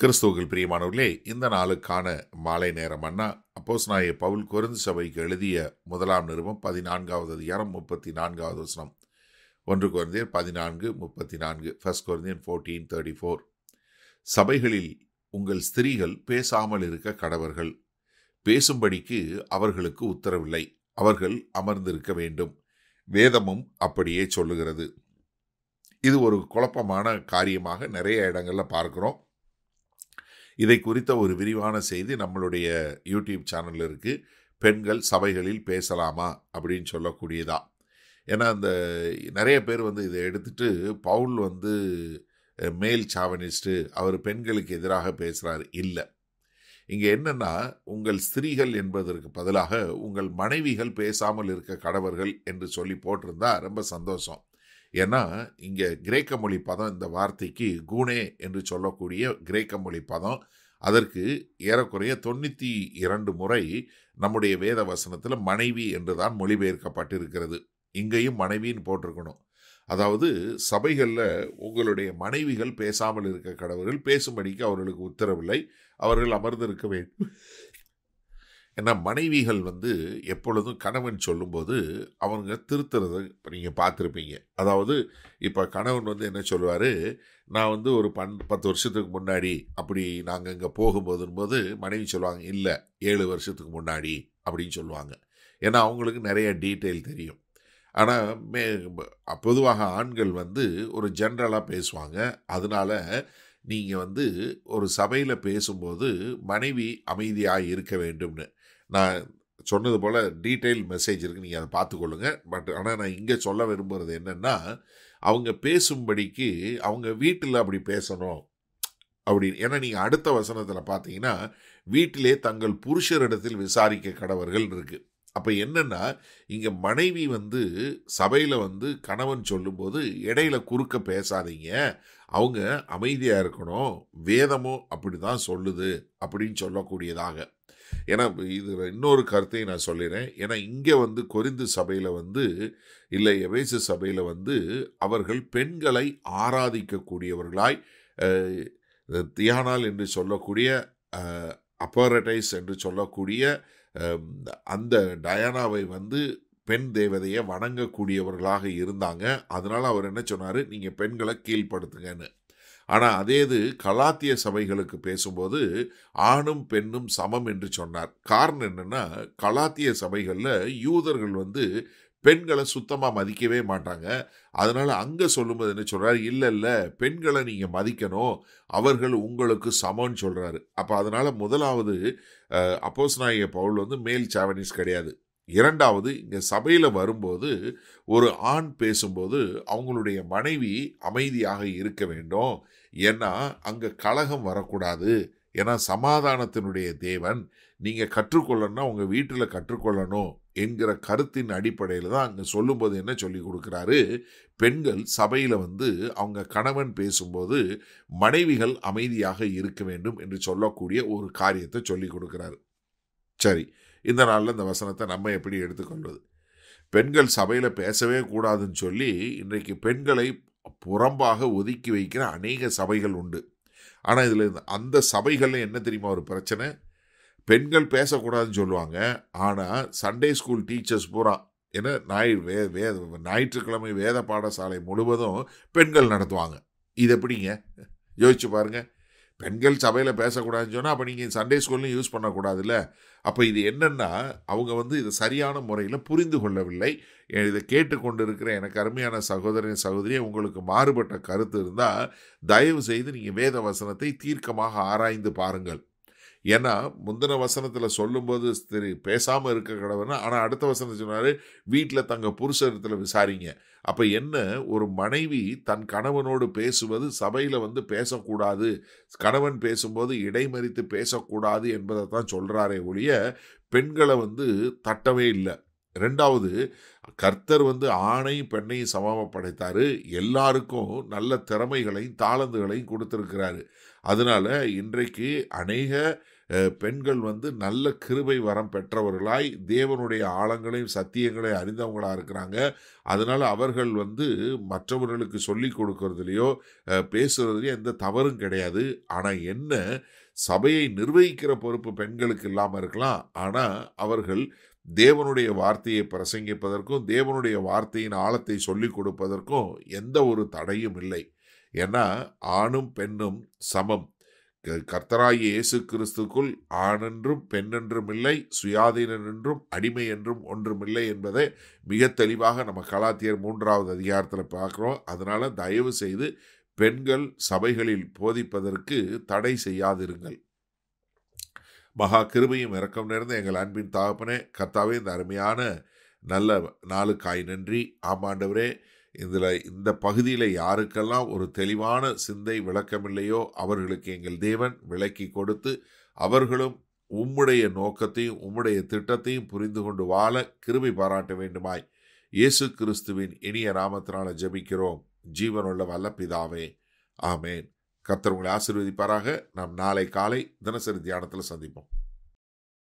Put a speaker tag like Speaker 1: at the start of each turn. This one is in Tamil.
Speaker 1: கிறிஸ்துவர்கள் பிரியமானவர்களே இந்த நாளுக்கான மாலை நேரம் அண்ணா அப்போஸ் நாய பவுல் குருந்து சபைக்கு எழுதிய முதலாம் நிறுவம் பதினான்காவது அதிகாரம் முப்பத்தி நான்காவது வசனம் ஒன்று குழந்தையர் பதினான்கு முப்பத்தி நான்கு ஃபர்ஸ்ட் குழந்தையன் ஃபோர்டீன் தேர்ட்டி ஃபோர் சபைகளில் உங்கள் ஸ்திரீகள் பேசாமல் இருக்க கடவர்கள் பேசும்படிக்கு அவர்களுக்கு உத்தரவில்லை அவர்கள் அமர்ந்திருக்க வேண்டும் வேதமும் அப்படியே சொல்லுகிறது இது ஒரு குழப்பமான காரியமாக நிறைய இடங்களில் பார்க்குறோம் இதை குறித்த ஒரு விரிவான செய்தி நம்மளுடைய யூடியூப் சேனலில் இருக்குது பெண்கள் சபைகளில் பேசலாமா அப்படின்னு சொல்லக்கூடியதா ஏன்னா அந்த நிறைய பேர் வந்து இதை எடுத்துட்டு பவுல் வந்து மேல் சாவனிஸ்ட்டு அவர் பெண்களுக்கு எதிராக பேசுகிறார் இல்லை இங்கே என்னென்னா உங்கள் ஸ்திரீகள் என்பதற்கு பதிலாக உங்கள் மனைவிகள் பேசாமல் இருக்க கடவர்கள் என்று சொல்லி போட்டிருந்தா ரொம்ப சந்தோஷம் ஏன்னா இங்கே கிரேக்க மொழி பதம் இந்த வார்த்தைக்கு கூனே என்று சொல்லக்கூடிய கிரேக்க மொழி பதம் அதற்கு ஏறக்குறைய தொண்ணூற்றி இரண்டு முறை நம்முடைய வேத வசனத்தில் மனைவி என்று தான் மொழிபெயர்க்கப்பட்டிருக்கிறது இங்கேயும் மனைவின்னு போட்டிருக்கணும் அதாவது சபைகளில் உங்களுடைய மனைவிகள் பேசாமல் இருக்க கடவுள்கள் பேசும்படிக்கு அவர்களுக்கு உத்தரவில்லை அவர்கள் அமர்ந்திருக்க வேண்டும் ஏன்னா மனைவிகள் வந்து எப்பொழுதும் கணவன் சொல்லும்போது அவங்க திருத்துறத நீங்கள் பார்த்துருப்பீங்க அதாவது இப்போ கணவன் வந்து என்ன சொல்லுவார் நான் வந்து ஒரு பன் பத்து வருஷத்துக்கு முன்னாடி அப்படி நாங்கள் இங்கே போகும்போதுன்னு போது மனைவி சொல்லுவாங்க இல்லை ஏழு வருஷத்துக்கு முன்னாடி அப்படின்னு சொல்லுவாங்க ஏன்னா அவங்களுக்கு நிறைய டீட்டெயில் தெரியும் ஆனால் மே பொதுவாக ஆண்கள் வந்து ஒரு ஜென்ரலாக பேசுவாங்க அதனால் நீங்கள் வந்து ஒரு சபையில் பேசும்போது மனைவி அமைதியாக இருக்க வேண்டும்னு நான் சொன்னது போல் டீட்டெயில் மெசேஜ் இருக்குது நீங்கள் அதை பார்த்துக்கொள்ளுங்க பட் ஆனால் நான் இங்கே சொல்ல விரும்புகிறது என்னென்னா அவங்க பேசும்படிக்கு அவங்க வீட்டில் அப்படி பேசணும் அப்படின்னு ஏன்னா நீங்கள் அடுத்த வசனத்தில் பார்த்தீங்கன்னா வீட்டிலே தங்கள் புருஷரிடத்தில் விசாரிக்க கடவர்கள் இருக்குது அப்போ என்னென்னா இங்கே மனைவி வந்து சபையில் வந்து கணவன் சொல்லும்போது இடையில குறுக்க பேசாதீங்க அவங்க அமைதியாக இருக்கணும் வேதமும் அப்படி தான் சொல்லுது அப்படின்னு சொல்லக்கூடியதாக ஏன்னா இது இன்னொரு கருத்தையும் நான் சொல்லிடுறேன் ஏன்னா இங்கே வந்து கொரிந்து சபையில் வந்து இல்லை எவேசு சபையில் வந்து அவர்கள் பெண்களை ஆராதிக்கக்கூடியவர்களாய் தியானால் என்று சொல்லக்கூடிய அப்பரடைஸ் என்று சொல்லக்கூடிய அந்த டயானாவை வந்து பெண் தேவதையை வணங்கக்கூடியவர்களாக இருந்தாங்க அதனால் அவர் என்ன சொன்னார் நீங்கள் பெண்களை கீழ்ப்படுத்துங்கன்னு ஆனால் அதே இது கலாத்திய சபைகளுக்கு பேசும்போது ஆணும் பெண்ணும் சமம் என்று சொன்னார் காரணம் என்னென்னா கலாத்திய சபைகளில் யூதர்கள் வந்து பெண்களை சுத்தமாக மதிக்கவே மாட்டாங்க அதனால் அங்கே சொல்லும்போது என்ன சொல்கிறார் இல்லை இல்லை பெண்களை நீங்கள் மதிக்கணும் அவர்கள் உங்களுக்கு சமம்னு சொல்கிறாரு அப்போ அதனால் முதலாவது அப்போஸ் நாயக பவுல் வந்து மேல் சாவனிஸ் கிடையாது இரண்டாவது இங்கே சபையில் வரும்போது ஒரு ஆண் பேசும்போது அவங்களுடைய மனைவி அமைதியாக இருக்க வேண்டும் ஏன்னா அங்கே கலகம் வரக்கூடாது ஏன்னா சமாதானத்தினுடைய தேவன் நீங்கள் கற்றுக்கொள்ளணும்னா உங்கள் வீட்டில் கற்றுக்கொள்ளணும் என்கிற கருத்தின் அடிப்படையில் தான் அங்கே சொல்லும்போது என்ன சொல்லி கொடுக்குறாரு பெண்கள் சபையில் வந்து அவங்க கணவன் பேசும்போது மனைவிகள் அமைதியாக இருக்க வேண்டும் என்று சொல்லக்கூடிய ஒரு காரியத்தை சொல்லி கொடுக்குறாரு சரி இந்த நாளில் இந்த வசனத்தை நம்ம எப்படி எடுத்துக்கொள்வது பெண்கள் சபையில் பேசவே கூடாதுன்னு சொல்லி இன்றைக்கு பெண்களை புறம்பாக ஒதுக்கி வைக்கிற அநேக சபைகள் உண்டு ஆனால் இதில் அந்த சபைகளில் என்ன தெரியுமா ஒரு பிரச்சனை பெண்கள் பேசக்கூடாதுன்னு சொல்லுவாங்க ஆனால் சண்டே ஸ்கூல் டீச்சர்ஸ் பூரா ஏன்னா ஞாயிறு வே வே ஞாயிற்றுக்கிழமை வேத பாடசாலை முழுவதும் பெண்கள் நடத்துவாங்க இது எப்படிங்க யோசிச்சு பாருங்கள் பெண்கள் சபையில் பேசக்கூடாதுன்னு சொன்னால் அப்போ நீங்கள் சண்டே ஸ்கூல்லையும் யூஸ் பண்ணக்கூடாதுல்ல அப்போ இது என்னென்னா அவங்க வந்து இதை சரியான முறையில் புரிந்து கொள்ளவில்லை இதை கேட்டுக்கொண்டு இருக்கிற எனக்கு அருமையான சகோதரன் சகோதரியை உங்களுக்கு மாறுபட்ட கருத்து இருந்தால் தயவு செய்து நீங்கள் வேத வசனத்தை தீர்க்கமாக ஆராய்ந்து பாருங்கள் ஏன்னா முந்தின வசனத்தில் சொல்லும்போது சரி பேசாமல் இருக்க கடவுள்னா ஆனால் அடுத்த வசனம் சொன்னார் வீட்டில் தங்கள் புருஷத்தில் விசாரிங்க அப்போ என்ன ஒரு மனைவி தன் கணவனோடு பேசுவது சபையில் வந்து பேசக்கூடாது கணவன் பேசும்போது இடைமறித்து பேசக்கூடாது என்பதை தான் சொல்கிறாரே ஒழிய பெண்களை வந்து தட்டவே இல்லை ரெண்டாவது கர்த்தர் வந்து ஆணையும் பெண்ணையும் சமமாக படைத்தார் எல்லாருக்கும் நல்ல திறமைகளையும் தாளந்துகளையும் கொடுத்துருக்கிறாரு அதனால் இன்றைக்கு அநேக பெண்கள் வந்து நல்ல கிருபை வரம் பெற்றவர்களாய் தேவனுடைய ஆழங்களையும் சத்தியங்களையும் அறிந்தவங்களாக இருக்கிறாங்க அதனால் அவர்கள் வந்து மற்றவர்களுக்கு சொல்லி கொடுக்கறதுலையோ பேசுகிறதுலையோ எந்த தவறும் கிடையாது ஆனால் என்ன சபையை நிர்வகிக்கிற பொறுப்பு பெண்களுக்கு இல்லாமல் இருக்கலாம் ஆனால் அவர்கள் தேவனுடைய வார்த்தையை பிரசங்கிப்பதற்கும் தேவனுடைய வார்த்தையின் ஆழத்தை சொல்லிக் கொடுப்பதற்கும் எந்த ஒரு தடையும் இல்லை ஏன்னா ஆணும் பெண்ணும் சமம் கர்த்தராய் இயேசு கிறிஸ்துக்குள் ஆணென்றும் பெண்ணென்றும் இல்லை சுயாதீனன் என்றும் அடிமை என்றும் ஒன்றுமில்லை என்பதை மிக தெளிவாக நம்ம கலாத்தியர் மூன்றாவது அதிகாரத்தில் பார்க்குறோம் அதனால் தயவு செய்து பெண்கள் சபைகளில் போதிப்பதற்கு தடை செய்யாதிருங்கள் மகா கிருபையும் இறக்கம் நேர்ந்த எங்கள் அன்பின் தாகப்பனே கர்த்தாவே இந்த அருமையான நல்ல நாளுக்காய் நன்றி ஆமாண்டவரே இதில் இந்த பகுதியில் யாருக்கெல்லாம் ஒரு தெளிவான சிந்தை விளக்கமில்லையோ அவர்களுக்கு எங்கள் தேவன் விளக்கி கொடுத்து அவர்களும் உம்முடைய நோக்கத்தையும் உம்முடைய திட்டத்தையும் புரிந்து கொண்டு வாழ கிருமி பாராட்ட வேண்டுமாய் இயேசு கிறிஸ்துவின் இனிய நாமத்தினால ஜபிக்கிறோம் ஜீவனுள்ள வல்ல பிதாவே ஆமேன் கத்தர் உங்களை ஆசீர்வதிப்பாராக நாம் நாளை காலை தினசரி தியானத்தில் சந்திப்போம்